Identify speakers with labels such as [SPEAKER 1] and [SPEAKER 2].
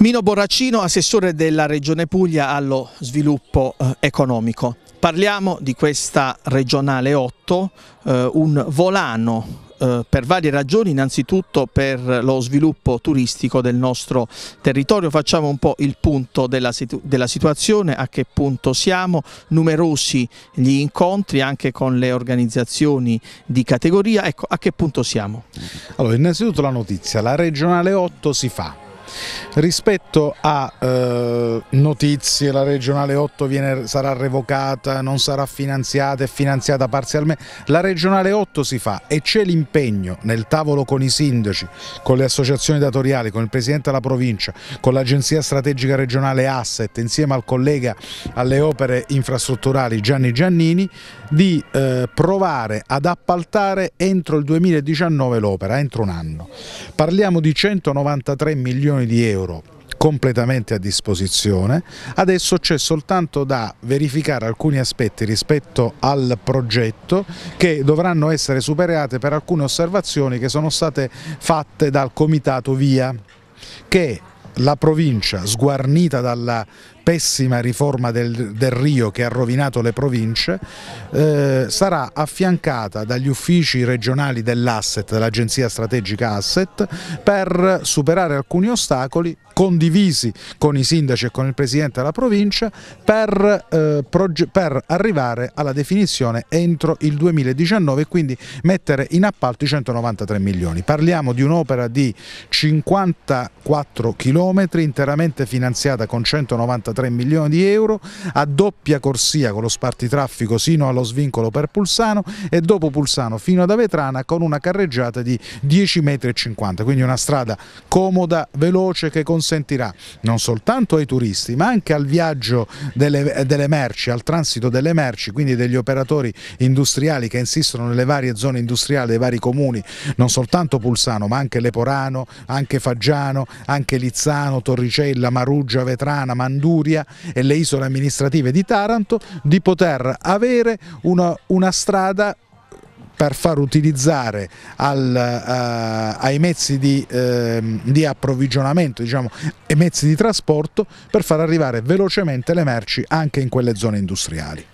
[SPEAKER 1] Mino Borracino, assessore della Regione Puglia allo sviluppo eh, economico. Parliamo di questa regionale 8, eh, un volano eh, per varie ragioni, innanzitutto per lo sviluppo turistico del nostro territorio. Facciamo un po' il punto della, situ della, situazione, a che punto siamo, numerosi gli incontri anche con le organizzazioni di categoria, ecco a che punto siamo. Allora innanzitutto la notizia, la regionale 8 si fa
[SPEAKER 2] Rispetto a eh, notizie, la regionale 8 viene, sarà revocata, non sarà finanziata, è finanziata parzialmente, la regionale 8 si fa e c'è l'impegno nel tavolo con i sindaci, con le associazioni datoriali, con il Presidente della provincia, con l'Agenzia Strategica Regionale Asset, insieme al collega alle opere infrastrutturali Gianni Giannini, di eh, provare ad appaltare entro il 2019 l'opera, entro un anno. Parliamo di 193 milioni milioni di euro completamente a disposizione, adesso c'è soltanto da verificare alcuni aspetti rispetto al progetto che dovranno essere superate per alcune osservazioni che sono state fatte dal Comitato Via che la provincia sguarnita dalla pessima riforma del, del, Rio che ha rovinato le province, eh, sarà affiancata dagli uffici regionali dell'asset, dell'agenzia strategica asset, per superare alcuni ostacoli condivisi con i sindaci e con il presidente della provincia per, eh, per arrivare alla definizione entro il 2019 e quindi mettere in appalto i 193 milioni. Parliamo di un'opera di 54 chilometri interamente finanziata con 193 183 milioni di euro, a doppia corsia con lo spartitraffico sino allo svincolo per Pulsano e dopo Pulsano fino ad Avetrana con una carreggiata di 10,50 m, quindi una strada comoda, veloce che consentirà non soltanto ai turisti ma anche al viaggio delle, delle merci, al transito delle merci, quindi degli operatori industriali che insistono nelle varie zone industriali dei vari comuni, non soltanto Pulsano ma anche Leporano, anche Faggiano, anche Lizzano, Torricella, Maruggia, Vetrana, Mandura Liguria e le isole amministrative di Taranto di poter avere una, una strada per far utilizzare al, a, eh, ai mezzi di, eh, di approvvigionamento diciamo, e mezzi di trasporto per far arrivare velocemente le merci anche in quelle zone industriali.